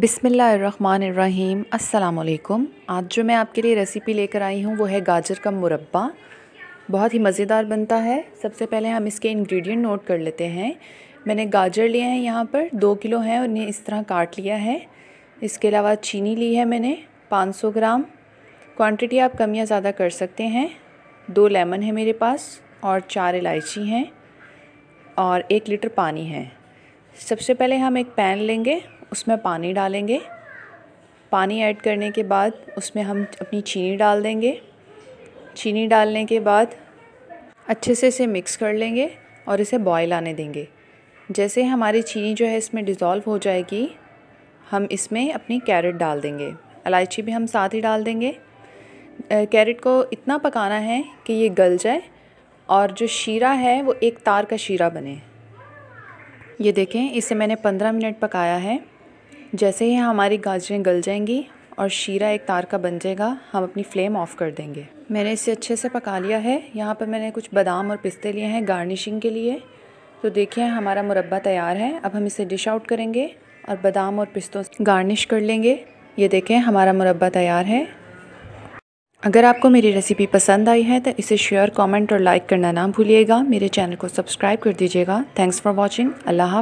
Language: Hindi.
बिसमीम् अल्लाम आज जो मैं आपके लिए रेसिपी लेकर आई हूँ वो है गाजर का मुरब्बा बहुत ही मज़ेदार बनता है सबसे पहले हम इसके इंग्रेडिएंट नोट कर लेते हैं मैंने गाजर लिए हैं यहाँ पर दो किलो हैं उन्हें इस तरह काट लिया है इसके अलावा चीनी ली है मैंने 500 ग्राम क्वांटिटी आप कम या ज़्यादा कर सकते हैं दो लेमन है मेरे पास और चार इलायची हैं और एक लीटर पानी है सबसे पहले हम एक पैन लेंगे उसमें पानी डालेंगे पानी ऐड करने के बाद उसमें हम अपनी चीनी डाल देंगे चीनी डालने के बाद अच्छे से इसे मिक्स कर लेंगे और इसे बॉयल आने देंगे जैसे हमारी चीनी जो है इसमें डिज़ोल्व हो जाएगी हम इसमें अपनी कैरेट डाल देंगे इलायची भी हम साथ ही डाल देंगे कैरेट को इतना पकाना है कि ये गल जाए और जो शीरा है वो एक तार का शीरा बने ये देखें इसे मैंने पंद्रह मिनट पकाया है जैसे ही हमारी गाजरें गल जाएंगी और शीरा एक तार का बन जाएगा हम अपनी फ्लेम ऑफ़ कर देंगे मैंने इसे अच्छे से पका लिया है यहाँ पर मैंने कुछ बादाम और पिस्ते लिए हैं गार्निशिंग के लिए तो देखिए हमारा मुरब्बा तैयार है अब हम इसे डिश आउट करेंगे और बादाम और पिस्तों से गार्निश कर लेंगे ये देखें हमारा मुरब्बा तैयार है अगर आपको मेरी रेसिपी पसंद आई है तो इसे शेयर कमेंट और लाइक करना ना भूलिएगा मेरे चैनल को सब्सक्राइब कर दीजिएगा थैंक्स फॉर वॉचिंग अल्लाह